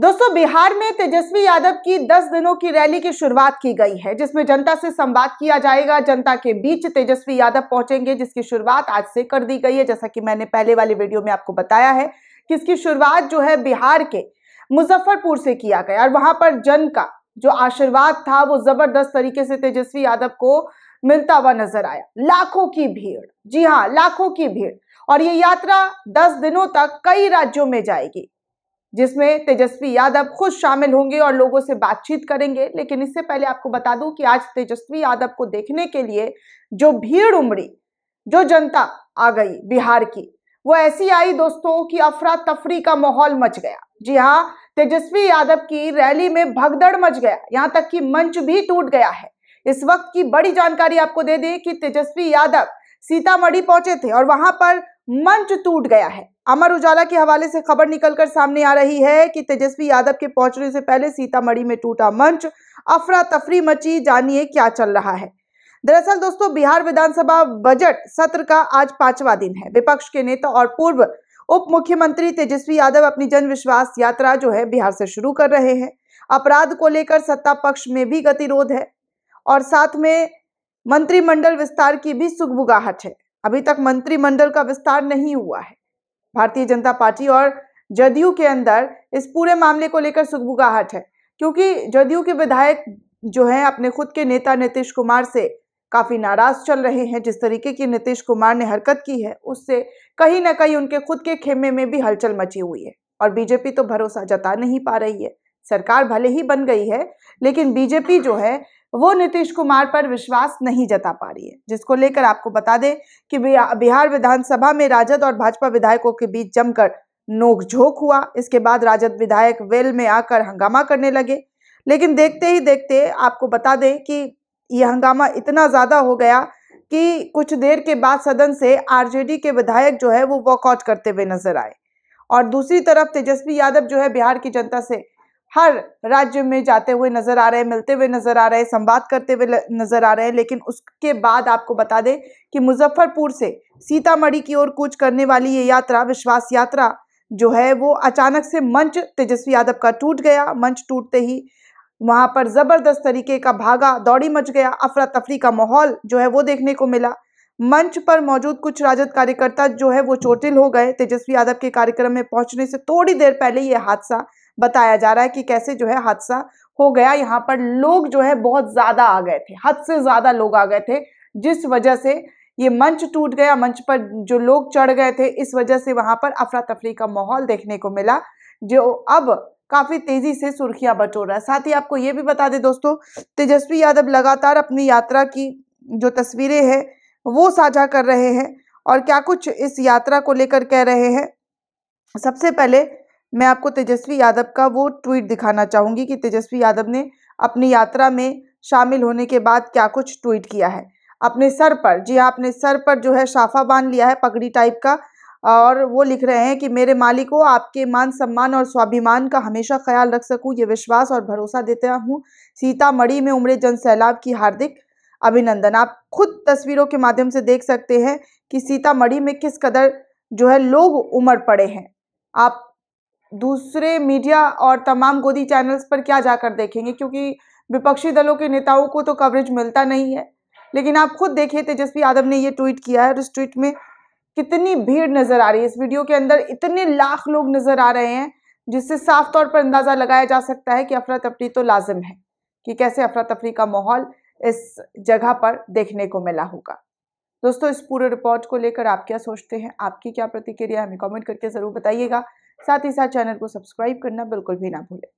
दोस्तों बिहार में तेजस्वी यादव की 10 दिनों की रैली की शुरुआत की गई है जिसमें जनता से संवाद किया जाएगा जनता के बीच तेजस्वी यादव पहुंचेंगे जिसकी शुरुआत आज से कर दी गई है जैसा कि मैंने पहले वाले वीडियो में आपको बताया है कि इसकी शुरुआत जो है बिहार के मुजफ्फरपुर से किया गया और वहां पर जन का जो आशीर्वाद था वो जबरदस्त तरीके से तेजस्वी यादव को मिलता हुआ नजर आया लाखों की भीड़ जी हाँ लाखों की भीड़ और ये यात्रा दस दिनों तक कई राज्यों में जाएगी जिसमें तेजस्वी यादव खुद शामिल होंगे और लोगों से बातचीत करेंगे लेकिन इससे पहले आपको बता दूं कि आज तेजस्वी यादव को देखने के लिए जो भीड़ उमड़ी जो जनता आ गई बिहार की वो ऐसी आई दोस्तों कि अफरा तफरी का माहौल मच गया जी हाँ तेजस्वी यादव की रैली में भगदड़ मच गया यहाँ तक कि मंच भी टूट गया है इस वक्त की बड़ी जानकारी आपको दे दें कि तेजस्वी यादव सीतामढ़ी पहुंचे थे और वहां पर मंच टूट गया है अमर उजाला के हवाले से खबर निकलकर सामने आ रही है कि तेजस्वी यादव के पहुंचने से पहले सीतामढ़ी में टूटा मंच अफरा तफरी मची जानिए क्या चल रहा है दरअसल दोस्तों बिहार विधानसभा बजट सत्र का आज पांचवा दिन है विपक्ष के नेता और पूर्व उप मुख्यमंत्री तेजस्वी यादव अपनी जन विश्वास यात्रा जो है बिहार से शुरू कर रहे हैं अपराध को लेकर सत्ता पक्ष में भी गतिरोध है और साथ में मंत्रिमंडल विस्तार की भी सुगबुगाहट है अभी तक मंत्रिमंडल का विस्तार नहीं हुआ है भारतीय जनता पार्टी और जदयू के अंदर इस पूरे मामले को लेकर सुखबुगाहट है क्योंकि जदयू के विधायक जो हैं अपने खुद के नेता नीतीश कुमार से काफ़ी नाराज चल रहे हैं जिस तरीके की नीतीश कुमार ने हरकत की है उससे कहीं ना कहीं उनके खुद के खेमे में भी हलचल मची हुई है और बीजेपी तो भरोसा जता नहीं पा रही है सरकार भले ही बन गई है लेकिन बीजेपी जो है वो नीतीश कुमार पर विश्वास नहीं जता पा रही है जिसको लेकर आपको बता दें कि बिहार विधानसभा में राजद और भाजपा विधायकों के बीच जमकर नोकझोंक हुआ इसके बाद राजद विधायक वेल में आकर हंगामा करने लगे लेकिन देखते ही देखते आपको बता दें कि यह हंगामा इतना ज़्यादा हो गया कि कुछ देर के बाद सदन से आरजेडी के विधायक जो है वो वॉकआउट करते हुए नजर आए और दूसरी तरफ तेजस्वी यादव जो है बिहार की जनता से हर राज्य में जाते हुए नजर आ रहे हैं मिलते हुए नजर आ रहे हैं संवाद करते हुए नजर आ रहे हैं लेकिन उसके बाद आपको बता दें कि मुजफ्फरपुर से सीतामढ़ी की ओर कूच करने वाली ये यात्रा विश्वास यात्रा जो है वो अचानक से मंच तेजस्वी यादव का टूट गया मंच टूटते ही वहाँ पर ज़बरदस्त तरीके का भागा दौड़ी मच गया अफरा तफरी का माहौल जो है वो देखने को मिला मंच पर मौजूद कुछ राजद कार्यकर्ता जो है वो चोटिल हो गए तेजस्वी यादव के कार्यक्रम में पहुंचने से थोड़ी देर पहले ये हादसा बताया जा रहा है कि कैसे जो है हादसा हो गया यहाँ पर लोग जो है बहुत ज़्यादा आ गए थे हद से ज़्यादा लोग आ गए थे जिस वजह से ये मंच टूट गया मंच पर जो लोग चढ़ गए थे इस वजह से वहां पर अफरा तफरी का माहौल देखने को मिला जो अब काफ़ी तेज़ी से सुर्खियां बटोर रहा है साथ ही आपको ये भी बता दें दोस्तों तेजस्वी यादव लगातार अपनी यात्रा की जो तस्वीरें हैं वो साझा कर रहे हैं और क्या कुछ इस यात्रा को लेकर कह रहे हैं सबसे पहले मैं आपको तेजस्वी यादव का वो ट्वीट दिखाना चाहूँगी कि तेजस्वी यादव ने अपनी यात्रा में शामिल होने के बाद क्या कुछ ट्वीट किया है अपने सर पर जी आपने हाँ, सर पर जो है शाफा बांध लिया है पगड़ी टाइप का और वो लिख रहे हैं कि मेरे मालिक को आपके मान सम्मान और स्वाभिमान का हमेशा ख्याल रख सकूं ये विश्वास और भरोसा देता हूँ सीतामढ़ी में उमड़े जन सैलाब की हार्दिक अभिनंदन आप खुद तस्वीरों के माध्यम से देख सकते हैं कि सीतामढ़ी में किस कदर जो है लोग उमड़ पड़े हैं आप दूसरे मीडिया और तमाम गोदी चैनल्स पर क्या जाकर देखेंगे क्योंकि विपक्षी दलों के नेताओं को तो कवरेज मिलता नहीं है लेकिन आप खुद देखिए तेजस्वी यादव ने ये ट्वीट किया है और इस ट्वीट में कितनी भीड़ नज़र आ रही है इस वीडियो के अंदर इतने लाख लोग नज़र आ रहे हैं जिससे साफ तौर पर अंदाज़ा लगाया जा सकता है कि अफरा तफरी तो लाजम है कि कैसे अफरा तफरी का माहौल इस जगह पर देखने को मिला होगा दोस्तों इस पूरे रिपोर्ट को लेकर आप क्या सोचते हैं आपकी क्या प्रतिक्रिया हमें कमेंट करके ज़रूर बताइएगा साथ ही साथ चैनल को सब्सक्राइब करना बिल्कुल भी ना भूलें